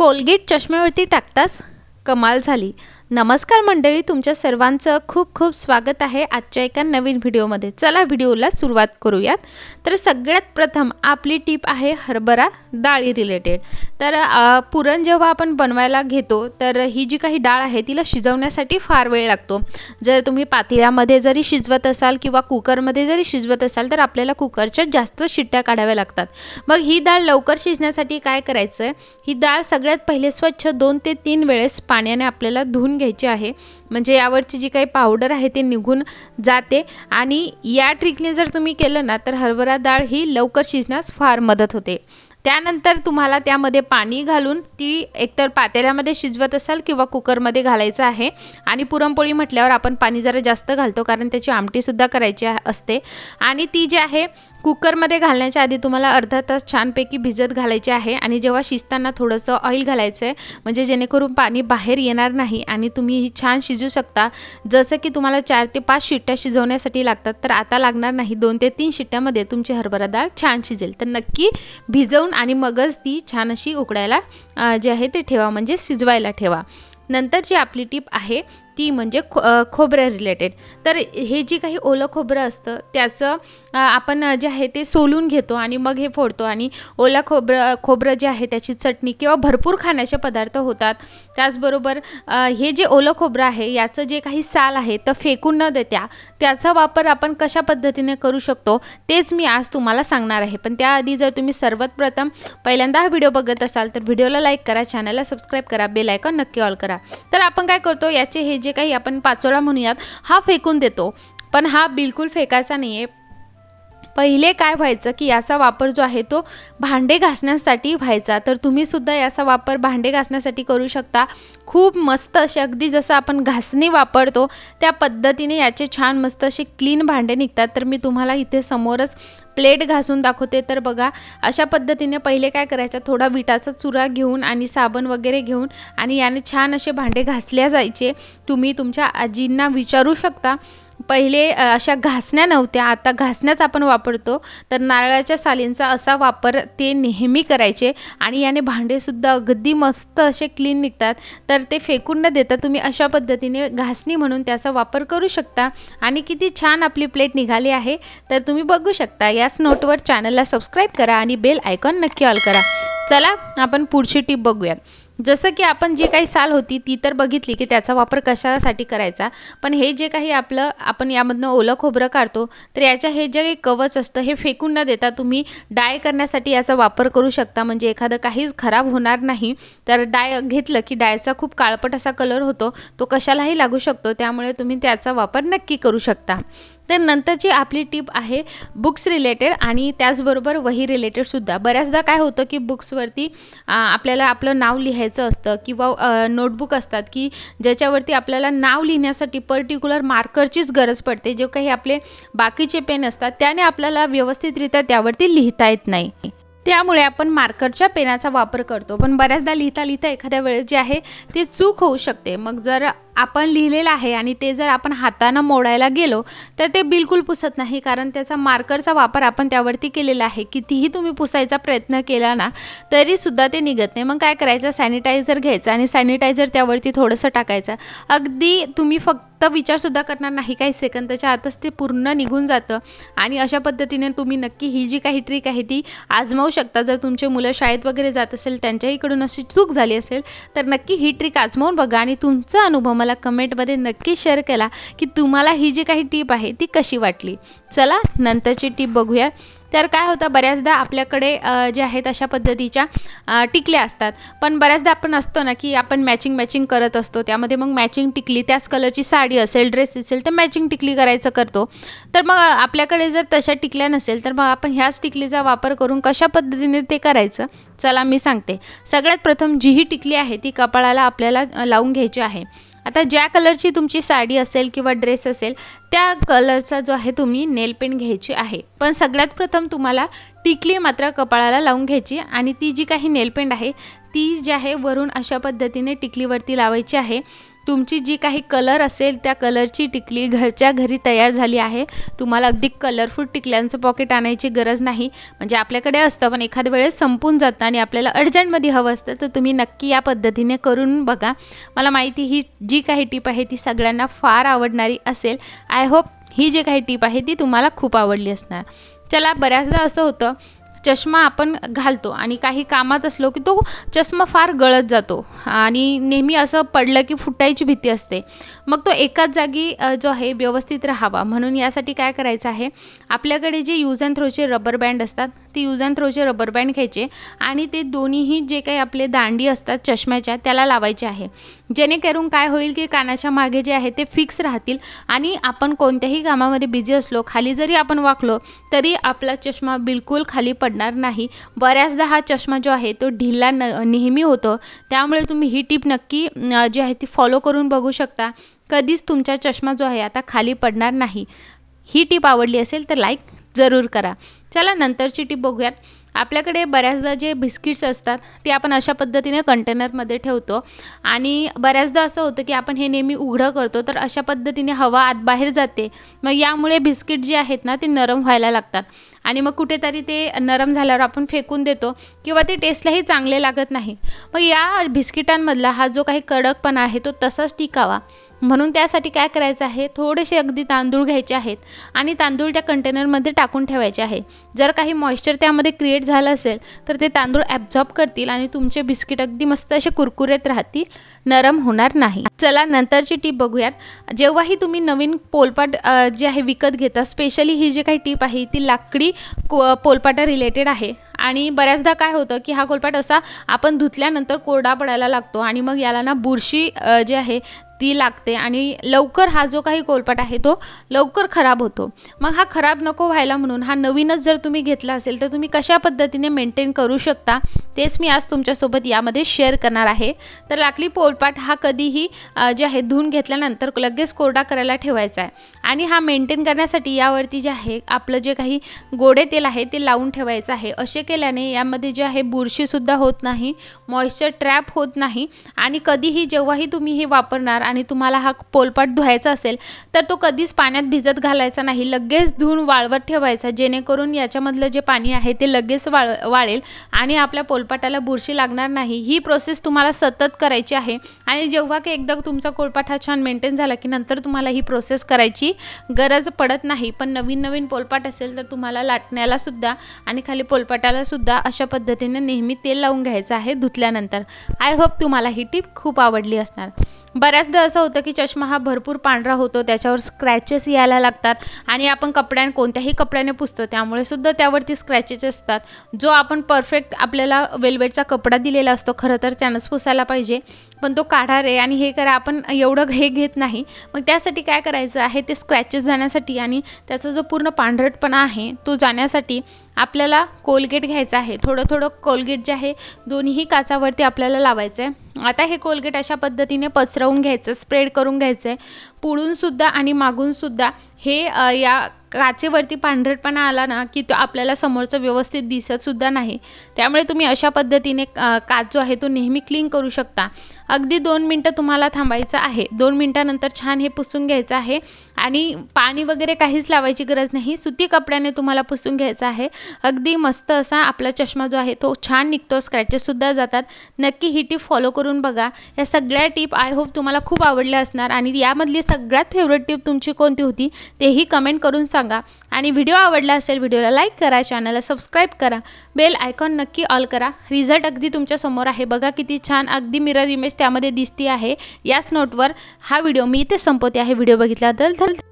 Colgate चष्म्यावरती टाकताच कमाल झाली नमस्कार मंडळी तुमच्या सर्वांचं खूप खूप स्वागत आहे आजच्या एका नवीन व्हिडिओमध्ये चला व्हिडिओला सुरुवात करूयात तर सगळ्यात प्रथम आपली टीप आहे हरभरा डाळी रिलेटेड तर पुरण जेव्हा आपण बनवायला घेतो तर ही जी काही डाळ आहे तिला शिजवण्यासाठी फार वेळ लागतो जर तुम्ही पातेल्यामध्ये जरी शिजवत असाल किंवा कुकरमध्ये जरी शिजवत असाल तर आपल्याला कुकरच्या जास्त शिट्ट्या काढाव्या लागतात मग ही डाळ लवकर शिजण्यासाठी काय करायचं आहे ही डाळ सगळ्यात पहिले स्वच्छ दोन ते तीन वेळेस पाण्याने आपल्याला धुवून घ्यायची आहे म्हणजे यावरची जी काही पावडर आहे ते निघून जाते आणि या ट्रिकने जर तुम्ही केलं ना तर हरभरा डाळ ही लवकर शिजण्यास फार मदत होते त्यानंतर तुम्हाला त्यामध्ये पाणी घालून ती एकतर पातेऱ्यामध्ये शिजवत असाल किंवा कुकरमध्ये घालायचं आहे आणि पुरणपोळी म्हटल्यावर आपण पाणी जरा जास्त घालतो कारण त्याची आमटीसुद्धा करायची असते आणि ती जी आहे कुकरमध्ये घालण्याच्या आधी तुम्हाला अर्धा तास छानपैकी भिजत घालायचे आहे आणि जेव्हा शिजताना थोडंसं ऑइल घालायचं आहे म्हणजे जेणेकरून पाणी बाहेर येणार नाही आणि तुम्ही ही छान शिजू शकता जसं की तुम्हाला चार ते पाच शिट्ट्या शिजवण्यासाठी लागतात तर आता लागणार नाही दोन ते तीन शिट्ट्यामध्ये तुमची हरभरा डाळ छान शिजेल तर नक्की भिजवून आणि मगच ती छान अशी उकडायला जे आहे ते ठेवा म्हणजे शिजवायला ठेवा नंतर जी आपली टीप आहे ती म्हणजे खो खोबरं रिलेटेड तर हे जे काही ओलं खोबरं असतं त्याचं आपण जे आहे ते सोलून घेतो आणि मग हे फोडतो आणि ओला खोबरं खोबरं जे आहे त्याची चटणी किंवा भरपूर खाण्याचे पदार्थ होतात त्याचबरोबर हे जे ओलं खोबरं आहे याचं जे काही साल आहे तर फेकून न देत्या त्याचा वापर आपण कशा पद्धतीने करू शकतो तेच मी आज तुम्हाला सांगणार आहे पण त्याआधी जर तुम्ही सर्वात प्रथम पहिल्यांदा हा व्हिडिओ बघत असाल तर व्हिडिओला लाईक करा चॅनलला सबस्क्राईब करा बेल आयकॉन नक्की ऑल करा तर आपण काय करतो याचे हे जे काही आपण पाचोळा म्हणूयात हा फेकून देतो पण हा बिलकुल फेकायचा नाही आहे पहिले काय व्हायचं की याचा वापर जो आहे तो भांडे घासण्यासाठी व्हायचा तर तुम्हीसुद्धा याचा वापर भांडे घासण्यासाठी करू शकता खूप मस्त असे अगदी जसं आपण घासणी वापरतो त्या पद्धतीने याचे छान मस्त असे क्लीन भांडे निघतात तर मी तुम्हाला इथे समोरच प्लेट घासून दाखवते तर बघा अशा पद्धतीने पहिले काय करायचं थोडा विटाचा चुरा घेऊन आणि साबण वगैरे घेऊन आणि याने छान असे भांडे घासल्या जायचे तुम्ही तुमच्या आजींना विचारू शकता पहिले अशा घासण्या नव्हत्या आता घासण्याच आपण वापरतो तर नारळाच्या सालींचा असा वापर ते नेहमी करायचे आणि याने भांडेसुद्धा अगदी मस्त असे क्लीन निघतात तर ते फेकून न देता तुम्ही अशा पद्धतीने घासणी म्हणून त्याचा वापर करू शकता आणि किती छान आपली प्लेट निघाली आहे तर तुम्ही बघू शकता याच नोटवर चॅनलला सबस्क्राईब करा आणि बेल आयकॉन नक्की ऑल करा चला आपण पुढची टीप बघूयात जसं की आपण जी काही साल होती ती तर बघितली की त्याचा वापर कशासाठी करायचा पण हे जे काही आपलं आपण यामधनं ओलं खोबरं काढतो तर याच्या हे जे काही कवच असतं हे फेकून न देता तुम्ही डाय करण्यासाठी याचा वापर करू शकता म्हणजे एखादं काहीच खराब होणार नाही तर डाय घेतलं की डायचा खूप काळपट असा कलर होतो तो कशालाही लागू शकतो त्यामुळे तुम्ही त्याचा वापर नक्की करू शकता तर नंतरची आपली टीप आहे बुक्स रिलेटेड आणि त्याचबरोबर वही रिलेटेडसुद्धा बऱ्याचदा काय होतं की बुक्सवरती आपल्याला आपलं नाव लिहायचं असतं किंवा नोटबुक असतात की ज्याच्यावरती आपल्याला नाव लिहिण्यासाठी पर्टिक्युलर मार्करचीच गरज पडते जे काही आपले बाकीचे पेन असतात त्याने आपल्याला व्यवस्थितरित्या त्यावरती लिहिता येत नाही त्यामुळे आपण मार्करच्या पेनाचा वापर करतो पण बऱ्याचदा लिहिता लिहिता एखाद्या वेळेस जे आहे ते चूक होऊ शकते मग जर आपण लिहिलेलं आहे आणि ते जर आपण हातानं मोडायला गेलो तर ते बिलकुल पुसत नाही कारण त्याचा मार्करचा वापर आपण त्यावरती केलेला आहे कितीही तुम्ही पुसायचा प्रयत्न केला ना तरीसुद्धा ते निघत नाही मग काय करायचं सॅनिटायझर घ्यायचं आणि सॅनिटायझर त्यावरती थोडंसं टाकायचं अगदी तुम्ही फक्त विचारसुद्धा करणार नाही काही त्याच्या आतच ते पूर्ण निघून जातं आणि अशा पद्धतीने तुम्ही नक्की ही जी काही ट्रिक आहे ती आजमावू शकता जर तुमचे मुलं शाळेत वगैरे जात असेल त्यांच्याहीकडून अशी चूक झाली असेल तर नक्की ही ट्रिक आजमावून बघा आणि तुमचा अनुभव मला कमेंटमध्ये नक्की शेअर करा की तुम्हाला ही जी काही टीप आहे ती कशी वाटली चला नंतरची टीप बघूया तर काय होतं बऱ्याचदा आपल्याकडे जे आहेत अशा पद्धतीच्या टिकल्या असतात पण बऱ्याचदा आपण असतो ना की आपण मॅचिंग मॅचिंग करत असतो त्यामध्ये मग मॅचिंग टिकली त्याच कलरची साडी असेल ड्रेस असेल तर मॅचिंग टिकली करायचं करतो तर मग आपल्याकडे जर तशा टिकल्या नसेल तर मग आपण ह्याच टिकलीचा वापर करून कशा पद्धतीने ते करायचं चला मी सांगते सगळ्यात प्रथम जी ही टिकली आहे ती कपाळाला आपल्याला लावून घ्यायची आहे आता ज्या कलरची तुमची साडी असेल किंवा ड्रेस असेल त्या कलरचा जो आहे तुम्ही नेलपेंट घ्यायची आहे पण सगळ्यात प्रथम तुम्हाला टिकली मात्र कपाळाला लावून घ्यायची आणि ती जी काही नेल आहे ती जी आहे वरून अशा पद्धतीने टिकलीवरती लावायची आहे तुमची जी काही कलर असेल त्या कलरची टिकली घरच्या घरी तयार झाली आहे तुम्हाला अगदी कलरफुल टिकल्यांचं पॉकेट आणायची गरज नाही म्हणजे आपल्याकडे असतं पण एखाद्या वेळेस संपून जातं आणि आपल्याला अर्जंटमध्ये हवं असतं तर तुम्ही नक्की या पद्धतीने करून बघा मला माहिती ही जी काही टीप आहे ती सगळ्यांना फार आवडणारी असेल आय होप ही जी काही टीप आहे ती तुम्हाला खूप आवडली असणार चला बऱ्याचदा असं होतं चष्मा आपण घालतो आणि काही कामात असलो की तो चष्मा फार गळत जातो आणि नेहमी असं पडलं की फुटायची भीती असते मग तो एकाच जागी जो आहे व्यवस्थित राहावा म्हणून यासाठी काय करायचं आहे आपल्याकडे जे यूज अँड थ्रोचे रबर बँड असतात ती यूज अँड थ्रोचे रबर बँड घ्यायचे आणि ते दोन्हीही जे काही आपले दांडी असतात चष्म्याच्या त्याला लावायचे आहे जेणेकरून काय होईल की कानाच्या मागे जे आहे ते फिक्स राहतील आणि आपण कोणत्याही कामामध्ये बिझी असलो खाली जरी आपण वाकलो तरी आपला चष्मा बिलकुल खाली पडणार नाही बऱ्याचदा हा चष्मा जो आहे तो ढिल्ला न नेहमी होतो त्यामुळे तुम्ही ही टीप नक्की जी आहे ती फॉलो करून बघू शकता कधीच तुमचा चष्मा जो आहे आता खाली पडणार नाही ही टीप आवडली असेल तर लाईक जरूर करा चला नंतरची टीप बघूयात आपल्याकडे बऱ्याचदा जे बिस्किट्स असतात ते आपण अशा पद्धतीने कंटेनरमध्ये ठेवतो आणि बऱ्याचदा असं होतं की आपण हे नेहमी उघडं करतो तर अशा पद्धतीने हवा आत बाहेर जाते मग यामुळे बिस्किट जे आहेत ना ते नरम व्हायला लागतात आणि मग कुठेतरी ते नरम झाल्यावर आपण फेकून देतो किंवा ते टेस्टलाही चांगले लागत नाही मग या बिस्किटांमधला हा जो काही कडकपणा आहे तो तसाच टिकावा म्हणून त्यासाठी काय करायचं आहे थोडेसे अगदी तांदूळ घ्यायचे आहेत आणि तांदूळ त्या कंटेनरमध्ये टाकून ठेवायचे आहे जर काही मॉइश्चर त्यामध्ये क्रिएट झालं असेल तर ते तांदूळ ॲब्झॉर्ब करतील आणि तुमचे बिस्किट अगदी मस्त असे कुरकुरेत राहतील नरम होणार नाही चला नंतरची टीप बघूयात जेव्हाही तुम्ही नवीन पोलपाट जे आहे विकत घेता स्पेशली ही जी काही टीप आहे ती लाकडी पोलपाटा रिलेटेड आहे आणि बऱ्याचदा काय होतं की हा कोलपाट असा आपण धुतल्यानंतर कोरडा पडायला लागतो आणि मग याला ना बुरशी जी आहे ती लागते आणि लवकर हा जो काही कोलपाट आहे तो लवकर खराब होतो मग हा खराब नको व्हायला म्हणून हा नवीनच जर तुम्ही घेतला असेल तर तुम्ही कशा पद्धतीने मेंटेन करू शकता तेच मी आज तुमच्यासोबत यामध्ये शेअर करणार आहे तर लाकडी पोलपाट हा कधीही जे आहे धुवून घेतल्यानंतर लगेच कोरडा करायला ठेवायचा आहे आणि हा मेंटेन करण्यासाठी यावरती जे आहे आपलं जे काही गोडे तेल आहे ते लावून ठेवायचं आहे असे केल्याने यामध्ये जे आहे बुरशीसुद्धा होत नाही मॉइश्चर ट्रॅप होत नाही आणि कधीही जेव्हाही तुम्ही हे वापरणार आणि तुम्हाला हा पोलपाट धुवायचा असेल तर तो कधीच पाण्यात भिजत घालायचा नाही लगेच धुवून वाळवत ठेवायचा जेणेकरून याच्यामधलं जे पाणी आहे ते लगेच वाळ वाळेल आणि आपल्या पोलपाटाला बुरशी लागणार नाही ही प्रोसेस तुम्हाला सतत करायची आहे आणि जेव्हा की एकदा तुमचा कोलपाट हा छान मेंटेन झाला की नंतर तुम्हाला ही प्रोसेस करायची गरज पडत नाही पण नवीन नवीन पोलपाट असेल तर तुम्हाला लाटण्याला सुद्धा आणि खाली पोलपाटाला सुद्धा अशा पद्धतीने नेहमी तेल लावून घ्यायचं आहे धुतल्यानंतर आय होप तुम्हाला ही टिप खूप आवडली असणार बऱ्याचदा असं होतं की चष्मा हा भरपूर पांढरा होतो त्याच्यावर स्क्रॅचेस यायला लागतात आणि आपण कपड्याने कोणत्याही कपड्याने पुसतो त्यामुळे सुद्धा त्यावरती स्क्रॅचेस असतात जो आपण परफेक्ट आपल्याला वेल्वेटचा कपडा दिलेला असतो खरं तर त्यानंच पुसायला पाहिजे पण तो काढा रे आणि हे करा आपण एवढं हे घेत नाही मग त्यासाठी काय करायचं आहे ते स्क्रॅचेस जाण्यासाठी आणि त्याचा जो पूर्ण पांढरटपणा आहे तो जाण्यासाठी आपल्याला कोलगेट घ्यायचा आहे थोडं थोडं कोलगेट जे आहे दोन्ही काचावरती आपल्याला लावायचं आहे आता हे कोलगेट अशा पद्धतीने पसरवून घ्यायचं स्प्रेड करून घ्यायचं आहे पुढूनसुद्धा आणि मागूनसुद्धा हे या काचेवरती पांढरटपणा आला ना की तो आपल्याला समोरचं व्यवस्थित दिसतसुद्धा नाही त्यामुळे तुम्ही अशा पद्धतीने काच जो आहे तो नेहमी क्लीन करू शकता अगदी दोन मिनटं तुम्हाला थांबायचं आहे दोन मिनटानंतर छान हे पुसून घ्यायचं आहे आणि पाणी वगैरे काहीच लावायची गरज नाही सुती कपड्याने तुम्हाला पुसून घ्यायचं आहे अगदी मस्त असा आपला चष्मा जो आहे तो छान निघतो स्क्रॅचेससुद्धा जातात नक्की ही टीप फॉलो करून बघा या सगळ्या टीप आय होप तुम्हाला खूप आवडल्या असणार आणि यामधली सगळ्यात फेवरेट टीप तुमची कोणती होती तेही कमेंट करून सांगा आणि व्हिडिओ आवडला असेल व्हिडिओला लाईक करा चॅनलला सबस्क्राईब करा बेल आयकॉन नक्की ऑल करा रिझल्ट अगदी तुमच्यासमोर आहे बघा किती छान अगदी मिरर इमेज त्यामध्ये दिसती आहे याच नोटवर हा व्हिडिओ मी इथे संपवते आहे व्हिडिओ बघितल्याबद्दल